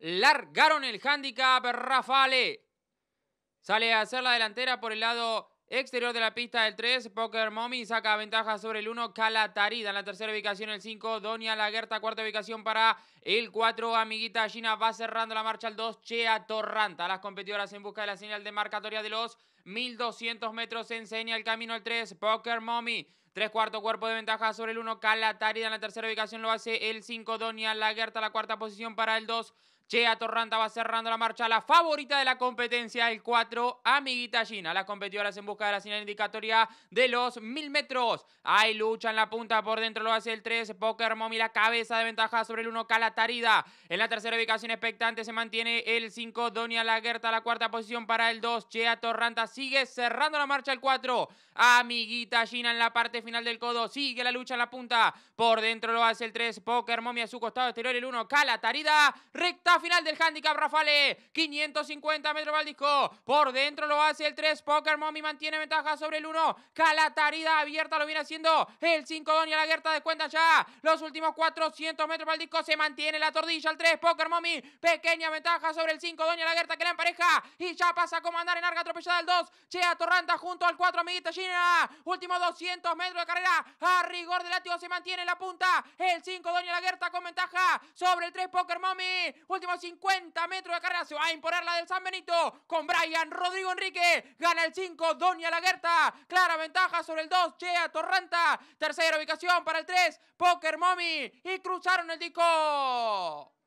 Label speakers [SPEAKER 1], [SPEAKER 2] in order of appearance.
[SPEAKER 1] Largaron el handicap, Rafale. Sale a hacer la delantera por el lado exterior de la pista del 3. Poker Mommy saca ventaja sobre el 1. Calatarida en la tercera ubicación, el 5. Donia Laguerta, cuarta ubicación para el 4. Amiguita Gina va cerrando la marcha al 2. Chea Torranta. Las competidoras en busca de la señal de marcatoria de los 1200 metros. Enseña el camino el 3. Poker Mommy. Tres cuarto cuerpo de ventaja sobre el 1. Calatarida en la tercera ubicación lo hace el 5. Donia Laguerta, la cuarta posición para el 2. Chea Torranta va cerrando la marcha, la favorita de la competencia, el 4, Amiguita Gina. Las competidoras en busca de la señal indicatoria de los 1000 metros. Hay lucha en la punta, por dentro lo hace el 3, Poker Mommy, la cabeza de ventaja sobre el 1, Calatarida. En la tercera ubicación expectante se mantiene el 5, Donia Laguerta, la cuarta posición para el 2, Chea Torranta sigue cerrando la marcha el 4, Amiguita Gina en la parte final del codo, sigue la lucha en la punta, por dentro lo hace el 3, Poker Mommy a su costado exterior el 1, Calatarida, recta final del handicap, Rafale. 550 metros para disco. Por dentro lo hace el 3. Poker Mommy mantiene ventaja sobre el 1. Calatarida abierta lo viene haciendo el 5 Doña Laguerta la ya. Los últimos 400 metros para disco se mantiene la tordilla. El 3. Poker Mommy. Pequeña ventaja sobre el 5 Doña Laguerta que la empareja. Y ya pasa a comandar en arca atropellada el 2. Chea Torranta junto al 4. Amiguita Gina. Últimos 200 metros de carrera. A rigor de látigo se mantiene la punta. El 5 Doña Laguerta con ventaja sobre el 3. Poker Mommy. Último 50 metros de carrera a imponer la del San Benito con Brian Rodrigo Enrique. Gana el 5, Doña Laguerta. Clara ventaja sobre el 2, Chea Torranta. Tercera ubicación para el 3, Poker Mommy. Y cruzaron el disco.